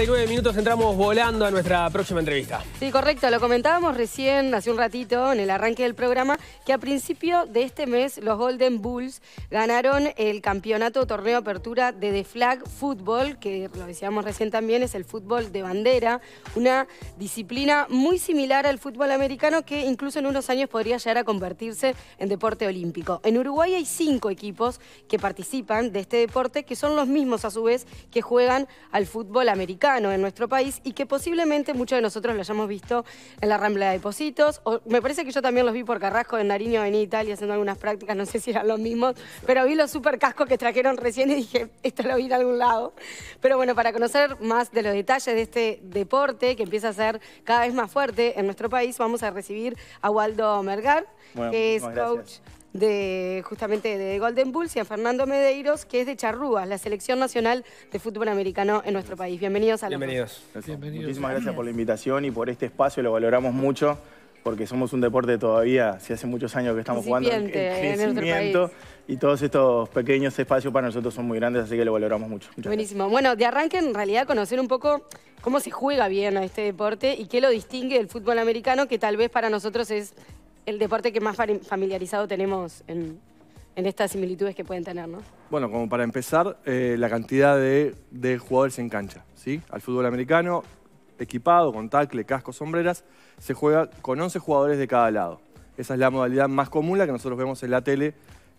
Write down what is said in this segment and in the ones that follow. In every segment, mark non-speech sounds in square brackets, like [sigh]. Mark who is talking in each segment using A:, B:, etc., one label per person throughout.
A: 39 minutos entramos volando a nuestra próxima entrevista.
B: Sí, correcto. Lo comentábamos recién, hace un ratito, en el arranque del programa, que a principio de este mes los Golden Bulls ganaron el campeonato torneo apertura de The Flag Football, que lo decíamos recién también, es el fútbol de bandera, una disciplina muy similar al fútbol americano que incluso en unos años podría llegar a convertirse en deporte olímpico. En Uruguay hay cinco equipos que participan de este deporte que son los mismos a su vez que juegan al fútbol americano en nuestro país y que posiblemente muchos de nosotros lo hayamos visto en la Rambla de Positos. O me parece que yo también los vi por Carrasco en Nariño, en Italia, haciendo algunas prácticas, no sé si eran los mismos, pero vi los super cascos que trajeron recién y dije, esto lo vi en algún lado. Pero bueno, para conocer más de los detalles de este deporte que empieza a ser cada vez más fuerte en nuestro país, vamos a recibir a Waldo Mergar, que es coach de justamente de Golden Bulls y a Fernando Medeiros, que es de Charrúas, la selección nacional de fútbol americano en nuestro país. Bienvenidos a la Bienvenidos.
C: Bienvenidos. Muchísimas gracias por la invitación y por este espacio, lo valoramos mucho porque somos un deporte todavía, si hace muchos años que estamos jugando, en, crecimiento y todos estos pequeños espacios para nosotros son muy grandes, así que lo valoramos mucho.
B: Buenísimo. Bueno, de arranque en realidad conocer un poco cómo se juega bien a este deporte y qué lo distingue del fútbol americano, que tal vez para nosotros es el deporte que más familiarizado tenemos en, estas similitudes que pueden tener, ¿no?
D: Bueno, como para empezar, eh, la cantidad de, jugadores en cancha, ¿sí? Al fútbol americano, equipado, con tackle, cascos, sombreras, se juega con 11 jugadores de cada lado. Esa es la modalidad más común, la que nosotros vemos en la tele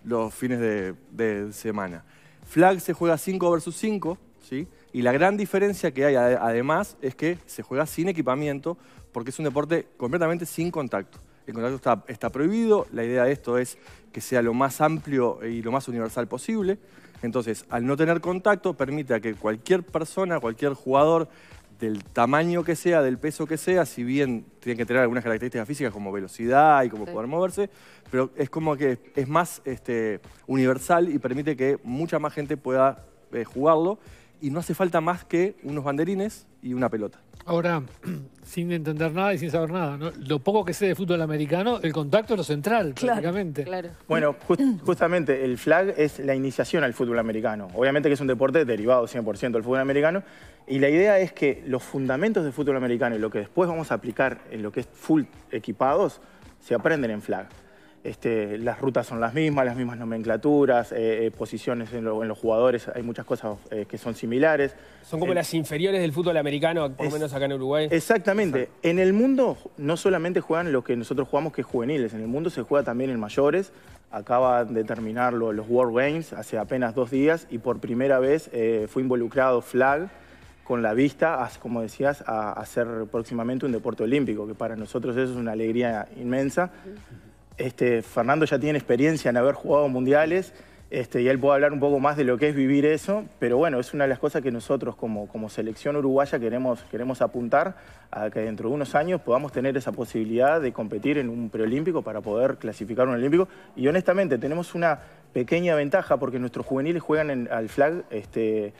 D: los fines de, semana. Flag se juega 5 versus 5, ¿sí? Y la gran diferencia que hay además es que se juega sin equipamiento porque es un deporte completamente sin contacto el contacto está, prohibido, la idea de esto es que sea lo más amplio y lo más universal posible. Entonces, al no tener contacto, permite a que cualquier persona, cualquier jugador, del tamaño que sea, del peso que sea, si bien tiene que tener algunas características físicas como velocidad y como poder moverse, pero es como que es más este, universal y permite que mucha más gente pueda eh, jugarlo y no hace falta más que unos banderines
C: y una pelota.
A: Ahora, [clears throat] sin entender nada y sin saber nada, lo poco que sé de fútbol americano, el contacto es lo central, claro, Claro. Bueno,
C: [clears throat] justamente el flag es la iniciación al fútbol americano. Obviamente que es un deporte derivado 100% del fútbol americano. Y la idea es que los fundamentos del fútbol americano y lo que después vamos a aplicar en lo que es full equipados, se aprenden en flag. Este, las rutas son las mismas, las mismas nomenclaturas, eh, eh, posiciones en, los jugadores, hay muchas cosas eh, que son similares. Son como las
A: inferiores del fútbol americano, por lo menos acá en Uruguay.
C: Exactamente. En el mundo no solamente juegan lo que nosotros jugamos que es juveniles, en el mundo se juega también en mayores. Acaban de terminar los World Games hace apenas dos días y por primera vez fue involucrado Flag con la vista, como decías, a hacer próximamente un deporte olímpico, que para nosotros eso es una alegría inmensa. Este, Fernando ya tiene experiencia en haber jugado mundiales este, y él puede hablar un poco más de lo que es vivir eso, pero bueno, es una de las cosas que nosotros como, selección uruguaya queremos, queremos apuntar a que dentro de unos años podamos tener esa posibilidad de competir en un preolímpico para poder clasificar un olímpico. Y honestamente, tenemos una pequeña ventaja porque nuestros juveniles juegan en, al flag, este,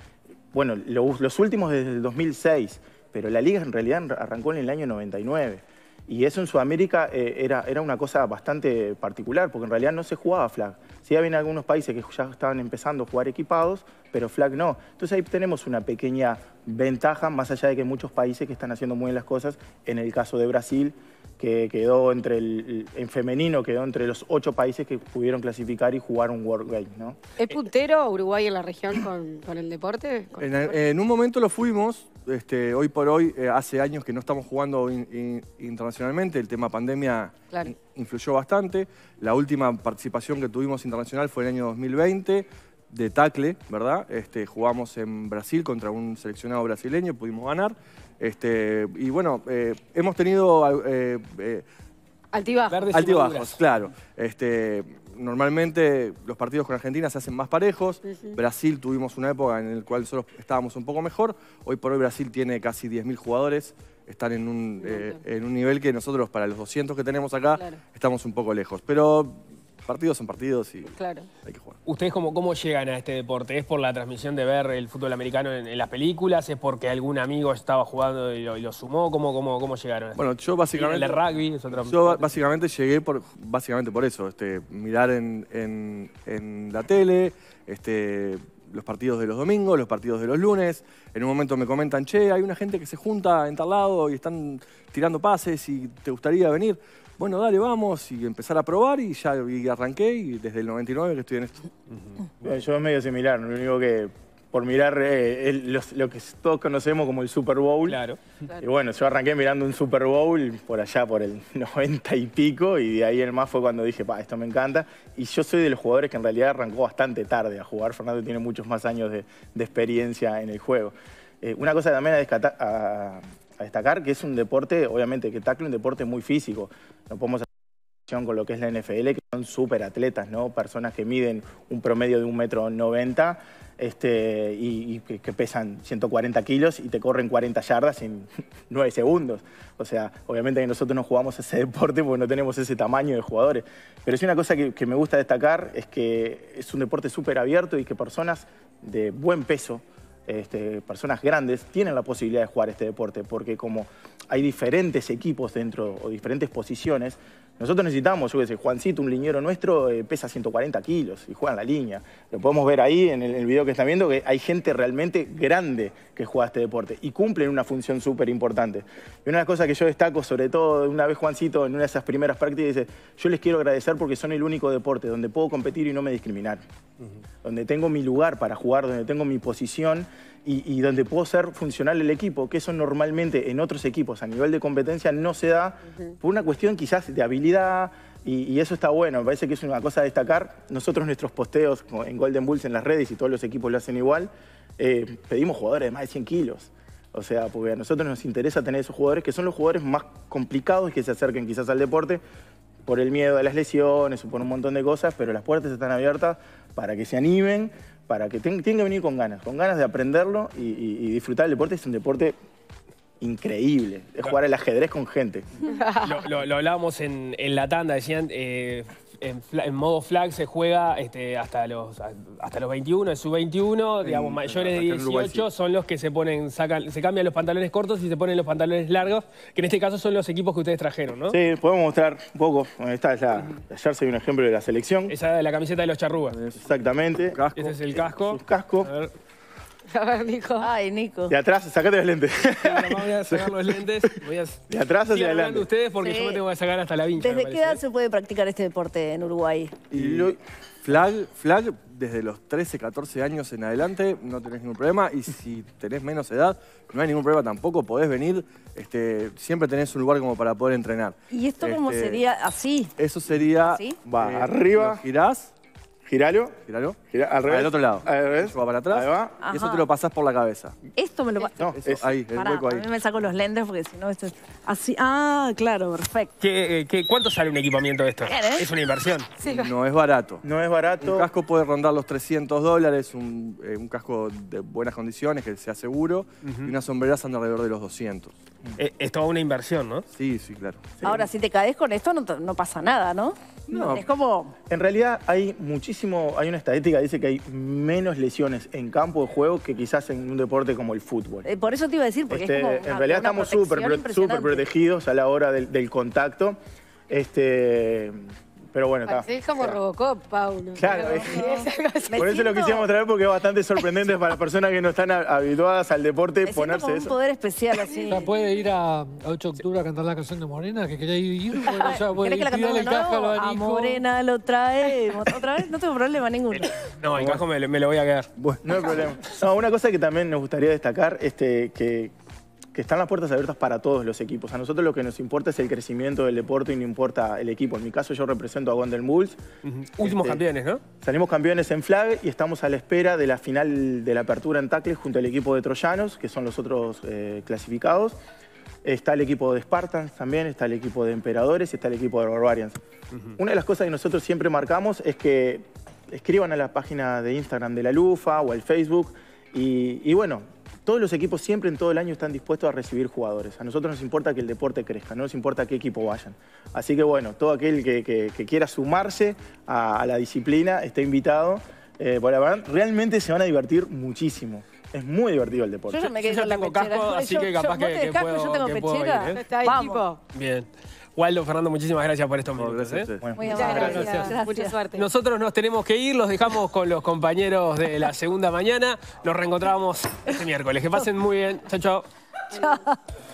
C: bueno, los, los últimos desde el 2006, pero la liga en realidad arrancó en el año 99. Y eso en Sudamérica eh, era, era una cosa bastante particular, porque en realidad no se jugaba flag. Sí había algunos países que ya estaban empezando a jugar equipados, pero flag no. Entonces ahí tenemos una pequeña ventaja, más allá de que muchos países que están haciendo muy bien las cosas, en el caso de Brasil, que quedó entre el, en femenino, quedó entre los ocho países que pudieron clasificar y jugar un World Game. ¿no?
B: ¿Es puntero Uruguay en la región con, el deporte?
C: en, un momento lo fuimos,
D: este, hoy por hoy, eh, hace años que no estamos jugando internacionalmente, el tema pandemia influyó bastante. La última participación que tuvimos internacional fue en el año 2020, de Tacle, ¿verdad? Este, jugamos en Brasil contra un seleccionado brasileño, pudimos ganar. Este, y bueno, eh, hemos tenido... Eh,
B: altibajos. Altibajos,
D: claro. Este, normalmente los partidos con Argentina se hacen más parejos. Brasil tuvimos una época en la cual nosotros estábamos un poco mejor. Hoy por hoy Brasil tiene casi 10.000 jugadores. Están en un, eh, en un, nivel que nosotros, para los 200 que tenemos acá, estamos un poco lejos. Pero Partidos son partidos y hay que jugar. ¿Ustedes cómo, cómo
A: llegan a este deporte? ¿Es por la transmisión de ver el fútbol americano en, las películas? ¿Es porque algún amigo estaba jugando y lo, sumó? ¿Cómo, cómo, cómo llegaron? Este bueno, yo básicamente... El rugby es Yo
D: básicamente llegué por, básicamente por eso, este, mirar en, en la tele, este, los partidos de los domingos, los partidos de los lunes. En un momento me comentan, che, hay una gente que se junta en tal lado y están tirando pases y te gustaría venir. Bueno, dale, vamos y empezar a probar y ya arranqué y desde el 99 que estoy en esto.
C: Yo es medio similar, lo único que por mirar eh, lo que todos conocemos como el Super Bowl. Claro. Y bueno, yo arranqué mirando un Super Bowl por allá, por el 90 [laughs] y pico, y de ahí el más fue cuando dije, pa, esto me encanta. Y yo soy de los jugadores que en realidad arrancó bastante tarde a jugar. Fernando tiene muchos más años de, experiencia en el juego. Eh, una cosa también a, destacar, que es un deporte, obviamente, que tacle un deporte muy físico. No podemos con lo que es la NFL, que son súper atletas, ¿no? Personas que miden un promedio de 190 metro este, y, que, pesan 140 kilos y te corren 40 yardas en 9 [laughs] segundos. O sea, obviamente que nosotros no jugamos ese deporte porque no tenemos ese tamaño de jugadores. Pero sí una cosa que, me gusta destacar es que es un deporte súper abierto y que personas de buen peso, este, personas grandes tienen la posibilidad de jugar este deporte, porque como hay diferentes equipos dentro o diferentes posiciones. Nosotros necesitamos, yo Juancito, un liniero nuestro, eh, pesa 140 kilos y juega en la línea. Lo podemos ver ahí en el, video que están viendo, que hay gente realmente grande que juega este deporte y cumplen una función súper importante. Y una de las cosas que yo destaco, sobre todo una vez Juancito en una de esas primeras prácticas, dice, yo les quiero agradecer porque son el único deporte donde puedo competir y no me discriminar, donde tengo mi lugar para jugar, donde tengo mi posición y, donde puedo ser funcional el equipo, que eso normalmente en otros equipos a nivel de competencia no se da por una cuestión quizás de habilidad y, eso está bueno, me parece que es una cosa a destacar. Nosotros nuestros posteos en Golden Bulls en las redes y todos los equipos lo hacen igual, eh, pedimos jugadores de más de 100 kilos. O sea, porque a nosotros nos interesa tener esos jugadores que son los jugadores más complicados que se acerquen quizás al deporte por el miedo a las lesiones o por un montón de cosas, pero las puertas están abiertas para que se animen, para que tenga tienen que venir con ganas, con ganas de aprenderlo y, disfrutar el deporte. Es un deporte increíble, es jugar el ajedrez con gente.
A: [laughs] Lo, hablábamos en, la tanda, decían, eh, en, modo flag se juega este, hasta, los, hasta los 21, el su 21 digamos, mayores de 18 son los que se ponen, se cambian los pantalones cortos y se ponen los pantalones largos, que en este caso son los equipos que ustedes trajeron, ¿no? Sí,
C: podemos mostrar un poco. Esta es la, se un ejemplo de la selección. Esa es la camiseta de los charrugas. Exactamente. Ese es el casco. casco. A ver.
B: [laughs] A ver, Nico. Ay, Nico. De
C: atrás, sacate los lentes.
A: voy a [laughs] sacar los lentes. Voy a... De atrás hacia adelante. ustedes porque yo me tengo que sacar hasta la vincha. ¿Desde qué edad ¿eh?
B: se puede practicar este deporte en Uruguay?
D: Y flag, desde los 13, 14 años en adelante no tenés ningún problema. Y si tenés menos edad, no hay ningún problema tampoco. Podés venir, este, siempre tenés un lugar como para poder entrenar. ¿Y esto cómo este, sería? ¿Así? Eso sería... ¿Así? Va, arriba. girás Giralo. Giralo. Gira- al revés. Al otro lado. Al revés. va para atrás. Ahí va. Y eso te lo pasás por la cabeza
C: me lo No, ahí, el hueco ahí.
D: A me saco los lentes porque si no, esto es así. Ah, claro, perfecto. ¿Qué, eh, qué, cuánto sale un equipamiento de esto? ¿eh? Es una inversión. No es barato. No es barato. Un casco puede rondar los 300 dólares, un, eh, un casco de buenas condiciones, que sea seguro, y unas sombreras andan alrededor
C: de los 200. esto es toda una inversión, ¿no? Sí, sí, claro. Ahora,
B: si te caes con esto, no, no pasa nada, ¿no? No. Es como...
C: En realidad hay muchísimo... Hay una estadística que dice que hay menos lesiones en campo de juego que quizás en un deporte como el fútbol fútbol.
B: Eh, por eso te iba a decir, porque es este, como una, En realidad estamos súper
C: protegidos a la hora del, del contacto. Este, pero bueno, está.
B: Es como Robocop, Paulo. Claro, es, [laughs] por eso lo
C: quisimos traer porque es bastante sorprendente [laughs] para las personas que no están habituadas al deporte ponerse eso. Es un
B: poder
A: especial así. O sea, puede ir a, 8 de octubre a cantar la canción de Morena, que quería ir. Bueno, o sea, que la cantemos de A
B: Morena lo trae. Otra vez no tengo problema ninguno. Eh,
A: no, el cajo me, me, lo voy a quedar. no hay problema.
C: No, una cosa que también nos gustaría destacar, este, que que están las puertas abiertas para todos los equipos. A nosotros lo que nos importa es el crecimiento del deporte y no importa el equipo. En mi caso yo represento a Gondel Bulls. Últimos este, campeones, ¿no? Salimos campeones en Flag y estamos a la espera de la final de la apertura en tackle... junto al equipo de Troyanos, que son los otros eh, clasificados. Está el equipo de Spartans también, está el equipo de Emperadores y está el equipo de Barbarians. Una de las cosas que nosotros siempre marcamos es que escriban a la página de Instagram de la Lufa o al Facebook y bueno, todos los equipos siempre en todo el año están dispuestos a recibir jugadores. A nosotros nos importa que el deporte crezca, no nos importa qué equipo vayan. Así que bueno, todo aquel que, quiera sumarse a, la disciplina está invitado. Eh, realmente se van a divertir muchísimo. Es muy divertido el deporte. Yo ya me quedé la tengo así que capaz que, puedo, tengo
B: Está
C: Bien. Waldo, Fernando, muchísimas gracias por
A: estos momentos. ¿eh? Muchas gracias. Mucha suerte. Nosotros nos tenemos que ir, los dejamos con los compañeros de la segunda mañana. Nos reencontramos este miércoles. Que pasen muy bien. Chao, chao.
C: Chao.